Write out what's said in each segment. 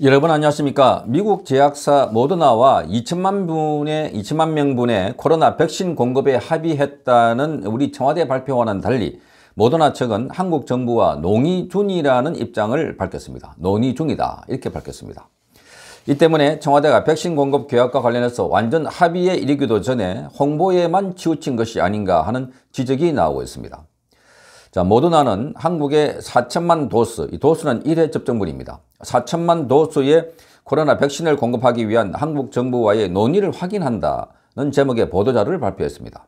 여러분 안녕하십니까 미국 제약사 모더나와 2천만 분의 2천만 명분의 코로나 백신 공급에 합의했다는 우리 청와대 발표와는 달리 모더나 측은 한국 정부와 농의 중이라는 입장을 밝혔습니다 논의 중이다 이렇게 밝혔습니다 이 때문에 청와대가 백신 공급 계약과 관련해서 완전 합의에 이르기도 전에 홍보에만 치우친 것이 아닌가 하는 지적이 나오고 있습니다 자, 모더나는 한국의 4천만 도스, 이 도스는 1회 접종분입니다. 4천만 도스의 코로나 백신을 공급하기 위한 한국 정부와의 논의를 확인한다는 제목의 보도자료를 발표했습니다.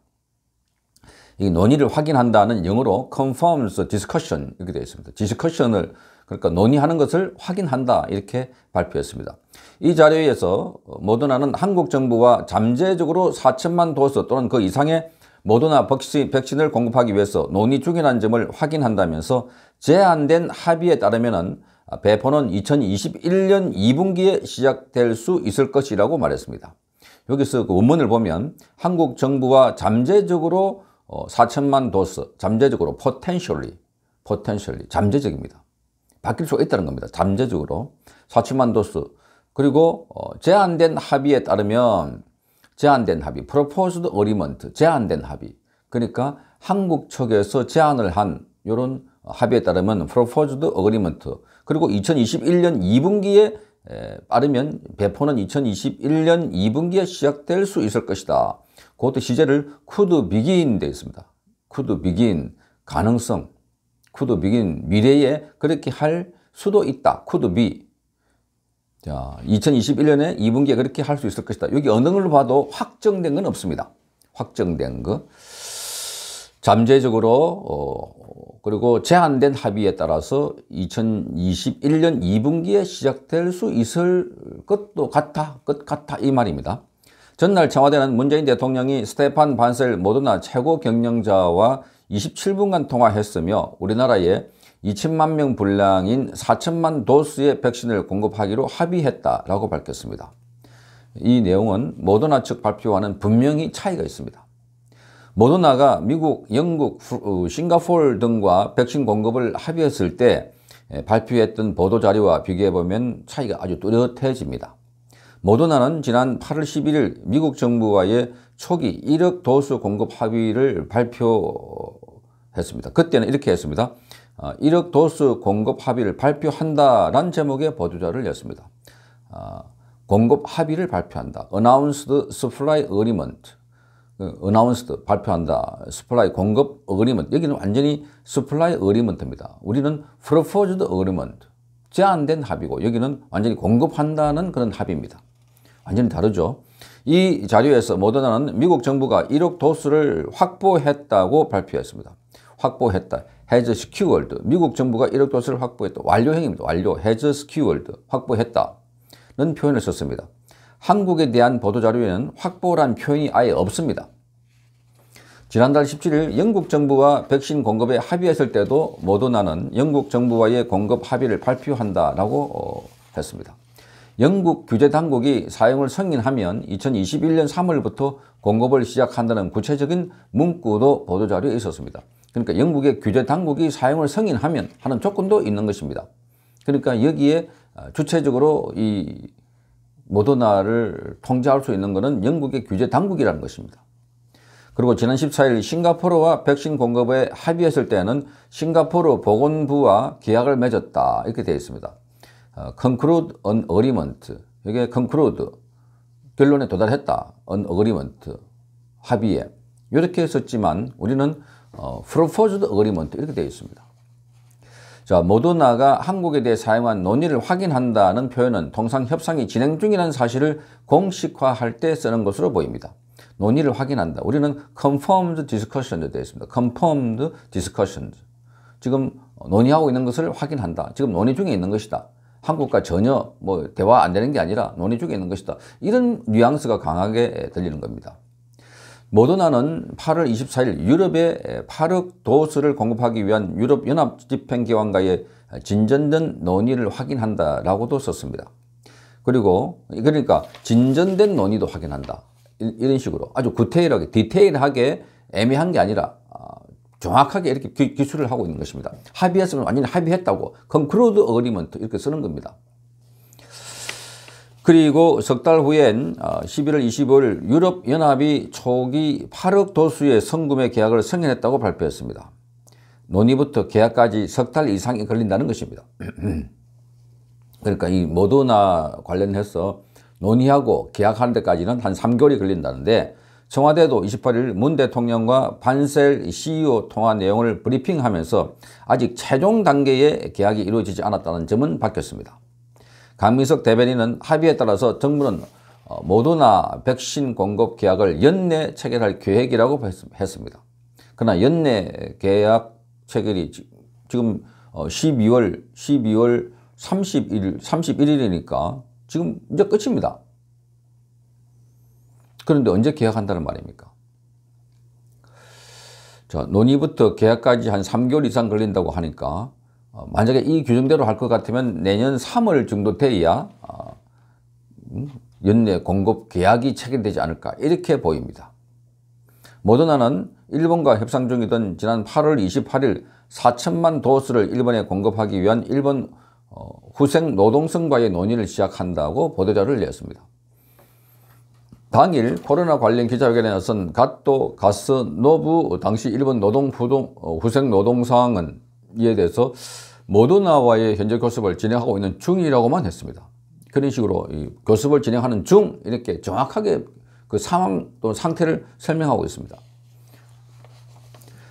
이 논의를 확인한다는 영어로 confirms discussion 이렇게 되어 있습니다. discussion을 그러니까 논의하는 것을 확인한다 이렇게 발표했습니다. 이 자료에서 모더나는 한국 정부와 잠재적으로 4천만 도스 또는 그 이상의 모더나 백신, 을 공급하기 위해서 논의 중이라는 점을 확인한다면서 제한된 합의에 따르면 배포는 2021년 2분기에 시작될 수 있을 것이라고 말했습니다. 여기서 그 원문을 보면 한국 정부와 잠재적으로 4천만 어, 도스, 잠재적으로 p 텐셜리 n 텐셜리 잠재적입니다. 바뀔 수가 있다는 겁니다. 잠재적으로 4천만 도스 그리고 어, 제한된 합의에 따르면 제한된 합의, proposed agreement, 제한된 합의. 그러니까 한국 측에서 제안을 한 이런 합의에 따르면 proposed agreement, 그리고 2021년 2분기에 빠르면 배포는 2021년 2분기에 시작될 수 있을 것이다. 그것도 시제를 could begin 되어 있습니다. could begin, 가능성, could begin, 미래에 그렇게 할 수도 있다. could be. 자, 2021년에 2분기에 그렇게 할 수 있을 것이다. 여기 어느 걸로 봐도 확정된 건 없습니다. 확정된 거. 잠재적으로 어, 그리고 제한된 합의에 따라서 2021년 2분기에 시작될 수 있을 것도 같아, 것 같아 이 말입니다. 전날 청와대는 문재인 대통령이 스테판 반셀 모더나 최고 경영자와 27분간 통화했으며 우리나라의 2천만 명 분량인 4천만 도스의 백신을 공급하기로 합의했다라고 밝혔습니다. 이 내용은 모더나 측 발표와는 분명히 차이가 있습니다. 모더나가 미국, 영국, 어, 싱가폴 등과 백신 공급을 합의했을 때 발표했던 보도자료와 비교해보면 차이가 아주 뚜렷해집니다. 모더나는 지난 8월 11일 미국 정부와의 초기 1억 도수 공급 합의를 발표했습니다. 그때는 이렇게 했습니다. 1억 아, 도수 공급 합의를 발표한다라는 제목의 보도자를 냈습니다. 아, 공급 합의를 발표한다. Announced Supply Agreement. 그, announced 발표한다. Supply 공급 Agreement. 여기는 완전히 Supply Agreement입니다. 우리는 Proposed Agreement. 제안된 합의고 여기는 완전히 공급한다는 그런 합의입니다. 완전히 다르죠. 이 자료에서 모더나는 미국 정부가 1억 도수를 확보했다고 발표했습니다. 확보했다. 해저 스키월드 미국 정부가 1억 도스를 확보했다. 완료형입니다. 완료 해저 스키월드 확보했다. 는 표현을 썼습니다. 한국에 대한 보도자료에는 확보란 표현이 아예 없습니다. 지난달 17일 영국 정부와 백신 공급에 합의했을 때도 모더나는 영국 정부와의 공급 합의를 발표한다라고 어, 했습니다. 영국 규제 당국이 사용을 승인하면 2021년 3월부터 공급을 시작한다는 구체적인 문구도 보도자료에 있었습니다. 그러니까 영국의 규제 당국이 사용을 성인하면 하는 조건도 있는 것입니다. 그러니까 여기에 어, 주체적으로 이 모더나를 통제할 수 있는 것은 영국의 규제 당국이라는 것입니다. 그리고 지난 14일 싱가포르와 백신 공급에 합의했을 때는 싱가포르 보건부와 계약을 맺었다 이렇게 되어 있습니다. 어, conclude an agreement 이게 conclude 결론에 도달했다. an agreement 합의에 이렇게 썼지만 우리는 어, 프로포즈드 어그리먼트 이렇게 되어 있습니다. 자, 모더나가 한국에 대해 사용한 논의를 확인한다는 표현은 통상 협상이 진행 중이라는 사실을 공식화할 때 쓰는 것으로 보입니다. 논의를 확인한다. 우리는 confirmed discussion에 대해 있습니다. confirmed discussions. 지금 논의하고 있는 것을 확인한다. 지금 논의 중에 있는 것이다. 한국과 전혀 뭐 대화 안 되는 게 아니라 논의 중에 있는 것이다. 이런 뉘앙스가 강하게 들리는 겁니다. 모더나는 8월 24일 유럽의 8억 도수를 공급하기 위한 유럽연합집행기관과의 진전된 논의를 확인한다라고도 썼습니다. 그리고 그러니까 진전된 논의도 확인한다. 이런 식으로 아주 구태일하게 디테일하게 애매한 게 아니라 아, 정확하게 이렇게 기, 술을 하고 있는 것입니다. 합의했으면 완전히 합의했다고 그럼 그드 어그리먼트 이렇게 쓰는 겁니다. 그리고 석달 후엔 11월 어, 25일 유럽연합이 초기 8억 도수의 성금의 계약을 승인했다고 발표했습니다. 논의부터 계약까지 석달 이상이 걸린다는 것입니다. 그러니까 이 모더나 관련해서 논의하고 계약하는 데까지는 한 3개월이 걸린다는데 청와대도 28일 문 대통령과 반셀 CEO 통화 내용을 브리핑하면서 아직 최종 단계의 계약이 이루어지지 않았다는 점은 바뀌었습니다 강민석 대변인은 합의에 따라서 정부는 어, 모더나 백신 공급 계약을 연내 체결할 계획이라고 했습니다. 그러나 연내 계약 체결이 지금 12월 어, 12월 31일 31일이니까 지금 이제 끝입니다. 그런데 언제 계약한다는 말입니까? 자, 논의부터 계약까지 한 3개월 이상 걸린다고 하니까 어, 만약에 이 규정대로 할 것 같으면 내년 3월 정도 돼야 어, 음, 연내 공급 계약이 체결되지 않을까 이렇게 보입니다. 모더나는 일본과 협상 중이던 지난 8월 28일 4천만 도스를 일본에 공급하기 위한 일본 어, 후생 노동성과의 논의를 시작한다고 보도자를 냈습니다. 당일 코로나 관련 기자회견에 나선 가스 노부 당시 일본 노동 후생 노동상은 이에 대해서 모더나와의 현재 교섭을 진행하고 있는 중이라고만 했습니다. 그런 식으로 교섭을 진행하는 중 이렇게 정확하게 그 상황 또는 상태를 설명하고 있습니다.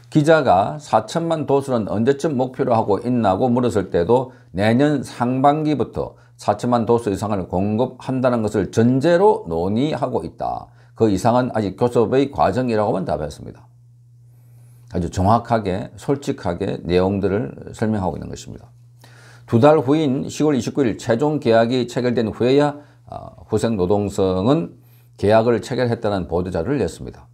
기자가 4천만 도수는 언제쯤 목표로 하고 있나고 물었을 때도 내년 상반기부터 4천만 도수 이상을 공급한다는 것을 전제로 논의하고 있다. 그 이상은 아직 교섭의 과정이라고만 답했습니다. 아주 정확하게 솔직하게 내용들을 설명하고 있는 것입니다. 두 달 후인 10월 29일 최종 계약이 체결된 후에야 어, 후생노동성은 계약을 체결했다는 보도자를 냈습니다.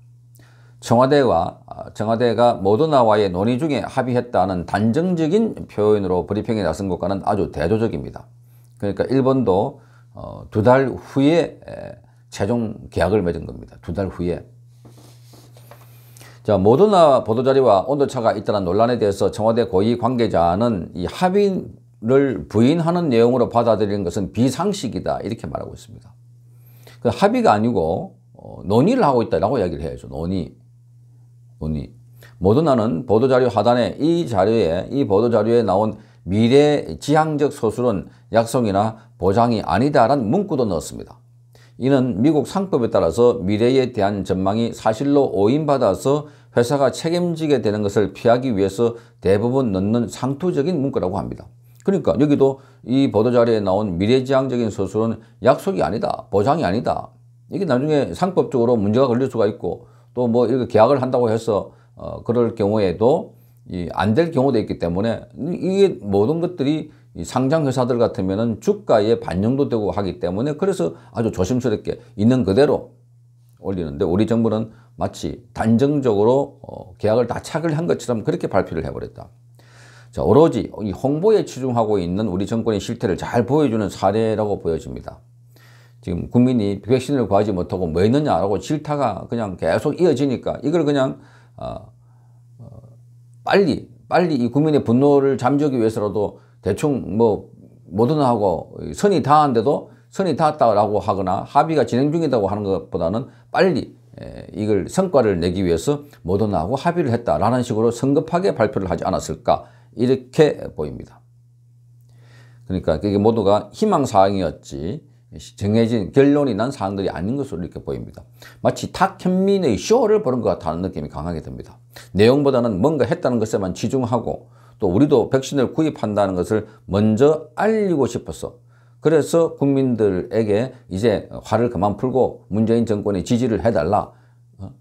청와대와 어, 청와대가 모더나와의 논의 중에 합의했다는 단정적인 표현으로 브리핑에 나선 것과는 아주 대조적입니다. 그러니까 일본도 어, 두달 후에 최종 계약을 맺은 겁니다. 두 달 후에. 자, 모더나 보도자료와 온도차가 있다는 논란에 대해서 청와대 고위 관계자는 이 합의를 부인하는 내용으로 받아들이는 것은 비상식이다 이렇게 말하고 있습니다. 그 합의가 아니고 어, 논의를 하고 있다라고 이야기를 해야죠. 논의. 논의. 모더나는 보도자료 하단에 이 자료에 이 보도자료에 나온 미래 지향적 소술은 약속이나 보장이 아니다라는 문구도 넣었습니다. 이는 미국 상법에 따라서 미래에 대한 전망이 사실로 오인받아서 회사가 책임지게 되는 것을 피하기 위해서 대부분 넣는 상투적인 문구라고 합니다. 그러니까 여기도 이 보도자료에 나온 미래지향적인 서술은 약속이 아니다, 보장이 아니다. 이게 나중에 상법적으로 문제가 걸릴 수가 있고 또 뭐 이렇게 계약을 한다고 해서 어, 그럴 경우에도 이 안 될 경우도 있기 때문에 이게 모든 것들이 상장 회사들 같으면은 주가에 반영도 되고 하기 때문에 그래서 아주 조심스럽게 있는 그대로 올리는데 우리 정부는 마치 단정적으로 어, 계약을 다 착을 한 것처럼 그렇게 발표를 해버렸다. 자, 오로지 이 홍보에 치중하고 있는 우리 정권의 실태를 잘 보여주는 사례라고 보여집니다. 지금 국민이 백신을 구하지 못하고 뭐 했느냐라고 질타가 그냥 계속 이어지니까 이걸 그냥 어, 어, 빨리 빨리 이 국민의 분노를 잠재우기 위해서라도 대충 뭐모나하고 선이 닿았는데도 선이 닿았다고 하거나 합의가 진행 중이라고 하는 것보다는 빨리 예, 이걸 성과를 내기 위해서 모나하고 합의를 했다라는 식으로 성급하게 발표를 하지 않았을까 이렇게 보입니다. 그러니까 그게 모두가 희망사항이었지 정해진 결론이 난 사항들이 아닌 것으로 이렇게 보입니다. 마치 탁현민의 쇼를 보는 것 같다는 느낌이 강하게 듭니다. 내용보다는 뭔가 했다는 것에만 치중하고 또 우리도 백신을 구입한다는 것을 먼저 알리고 싶어서 그래서 국민들에게 이제 화를 그만 풀고 문재인 정권에 지지를 해달라. 어,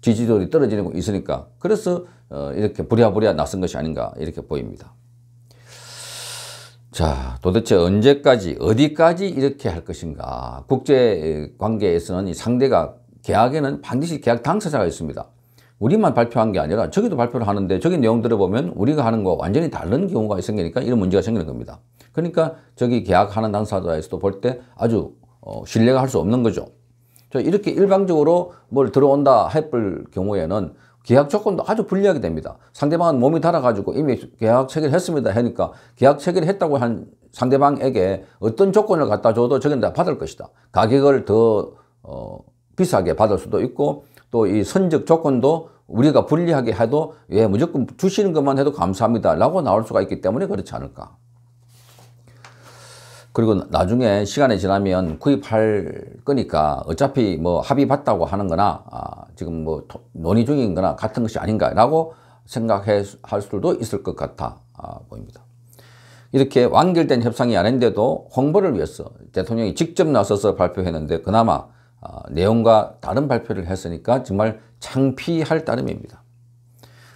지지율이 떨어지고 있으니까 그래서 어, 이렇게 부랴부랴 나선 것이 아닌가 이렇게 보입니다. 자, 도대체 언제까지, 어디까지 이렇게 할 것인가. 국제 관계에서는 이 상대가 계약에는 반드시 계약 당사자가 있습니다. 우리만 발표한 게 아니라 저기도 발표를 하는데 저기 내용 들어보면 우리가 하는 거 완전히 다른 경우가 생기니까 이런 문제가 생기는 겁니다. 그러니까 저기 계약하는 당사자에서도 볼 때 아주 어, 신뢰가 할 수 없는 거죠. 저 이렇게 일방적으로 뭘 들어온다 해볼 경우에는 계약 조건도 아주 불리하게 됩니다. 상대방은 몸이 달아가지고 이미 계약 체결했습니다 하니까 계약 체결했다고 한 상대방에게 어떤 조건을 갖다 줘도 저건 다 받을 것이다. 가격을 더 어, 비싸게 받을 수도 있고 또 이 선적 조건도 우리가 불리하게 해도 예 무조건 주시는 것만 해도 감사합니다 라고 나올 수가 있기 때문에 그렇지 않을까. 그리고 나중에 시간이 지나면 구입할 거니까 어차피 뭐 합의 봤다고 하는 거나 아, 지금 뭐 논의 중인 거나 같은 것이 아닌가라고 생각할 수도 있을 것 같아 아, 보입니다. 이렇게 완결된 협상이 아닌데도 홍보를 위해서 대통령이 직접 나서서 발표했는데 그나마 아, 내용과 다른 발표를 했으니까 정말 창피할 따름입니다.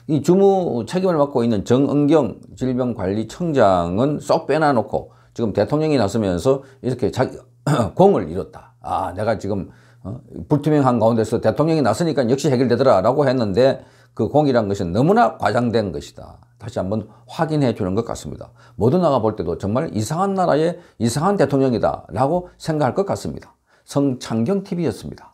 이 주무 책임을 맡고 있는 정은경 질병관리청장은 쏙 빼놔놓고 지금 대통령이 나서면서 이렇게 자기 공을 잃었다. 아 내가 지금 어, 불투명한 가운데서 대통령이 나서니까 역시 해결되더라 라고 했는데 그 공이란 것이 너무나 과장된 것이다. 다시 한번 확인해 주는 것 같습니다. 모두나가볼 때도 정말 이상한 나라의 이상한 대통령이다 라고 생각할 것 같습니다. 성창경 TV였습니다.